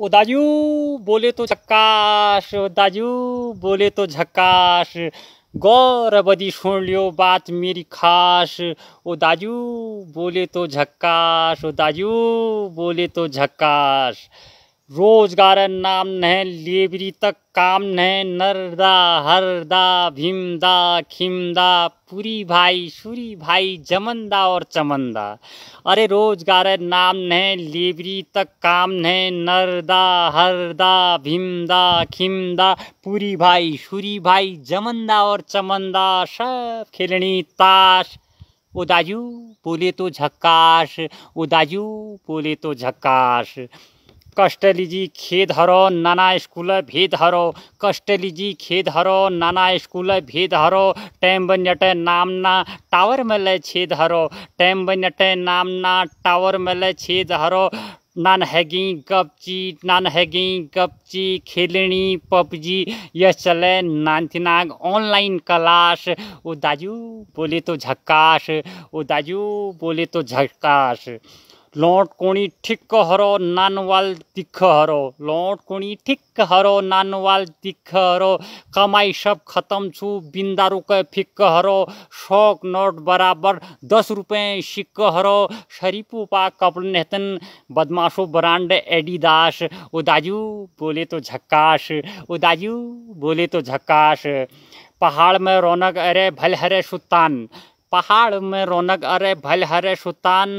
ओ दाजू बोले तो झक्काश दाजू बोले तो झक्काश गौर अवधि सुन लियो बात मेरी खास ओ दाजू बोले तो झक्काश ओ दाजू बोले तो झक्काश रोजगार नाम न लेबरी तक काम न नरदा हरदा भीमदा खिमदा पुरी भाई सूरी भाई जमंदा और चमंदा अरे रोजगार नाम न लेबरी तक काम न नरदा हरदा भीमदा खिमदा पुरी भाई सूरी भाई जमंदा और चमंदा सब खेलनी ताश ओ दाजू बोले तो झक्काश ओ दाजू बोले तो झक्काश कष्ट लीजी खेद हरो नाना स्कूल भेद हरो कष्ट लीजी खेद हरो नाना स्कूल भेद हरो टैम नाम नामना टावर मिल छेद हरो टैम बनटे नामना टावर मिल छेद हरो नान हैगी गपची नान हैगी गपची खेलनी पबजी यह चले नानथिनाग ऑनलाइन क्लास वो दाजू बोले तो झक्काश वो दाजू बोले तो झक्काश लौट कोणी ठिक हरो नानवाल दिख हरो लौट कोणी ठिक हरो नानवाल दिख हरो कमाई सब खत्म छू बिंदारू के फिक हरो शौक नोट बराबर दस रुपये सिक्क हरो शरीफू पा कपड़ नेतन बदमाशो ब्रांड एडिदास दाजू बोले तो झक्काश दाजू बोले तो झक्काश पहाड़ में रौनक अरे भल हरे सुल्तान पहाड़ में रौनक अरे भल हरे सुतान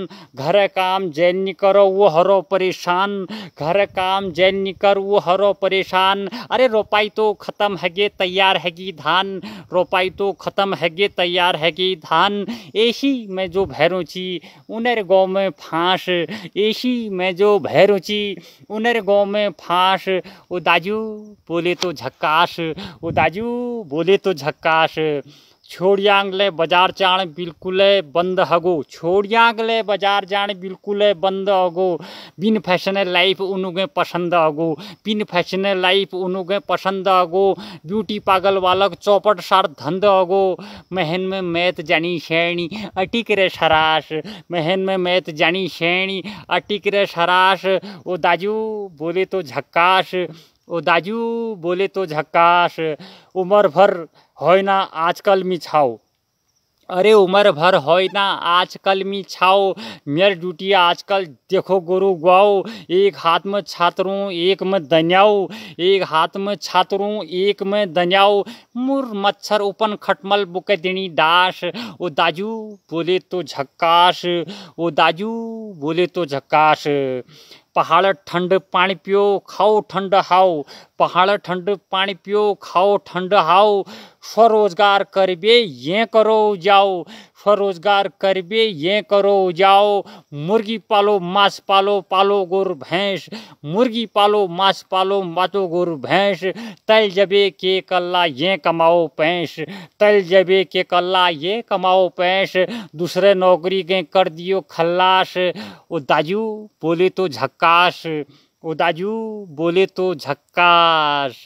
घर काम जैन करो वो हरो परेशान घर काम जैन कर वो हरो परेशान अरे रोपाई तो ख़त्म हैगे तैयार हैगी धान रोपाई तो ख़त्म हैगे तैयार हैगी धान ऐसी में जो ची उनर गाँव में फांस ऐसी में जो ची उनर गाँव में फांस वो दाजू बोले तो झक्काश वो दाजू बोले तो झक्काश छोड़ियांगले बाजार जान बिल्कुल बंद हगो छोड़ियांगले बाजार जान बिल्कुल बंद हगो बिन फैशन लाइफ उनुगे पसंद हगो बिन फैशन लाइफ उनुगे पसंद हगो ब्यूटी पागल वालक चौपट सार धंद हगो महन में मैत जानी श्रेणी अटिक रे सरास महन में मैत जानी श्रेणी अटिक रे सरास ओ दाजू बोले तो झक्कास वो दाजू बोले तो झक्काश उम्र भर होय ना आजकल मिछाओ अरे उम्र भर होय ना आजकल मिछाओ छाओ मेर ड्यूटी आजकल देखो गुरु गुआओ एक हाथ में छात्रों एक में दनियाओ एक हाथ में छात्रों एक में दनियाओ मुर मच्छर उपन खटमल बुक देनी दास ओ दाजू बोले तो झक्काश ओ दाजू बोले तो झक्काश पहाड़ ठंड पानी पियो खाओ ठंड हाओ पहाड़ ठंड पानी पियो खाओ ठंड हाओ स्वरोजगार करबे ये करो जाओ स्वरोजगार करबे ये करो जाओ मुर्गी पालो मांस पालो पालो गोर भैंस मुर्गी पालो मांस पालो मातो गोर भैंस तल जबे के कल्ला ये कमाओ पैंस तल जबे के कल्ला ये कमाओ पैंस दूसरे नौकरी के कर दियो खल्लास ओ दाजू बोले तो झक्कास ओ दाजू बोले तो झक्कास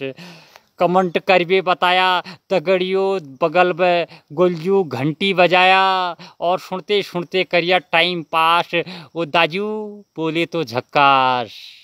कमेंट कर भी बताया तगड़ियो बगल में गुलजू घंटी बजाया और सुनते सुनते करिया टाइम पास वो दाजू बोले तो झक्काश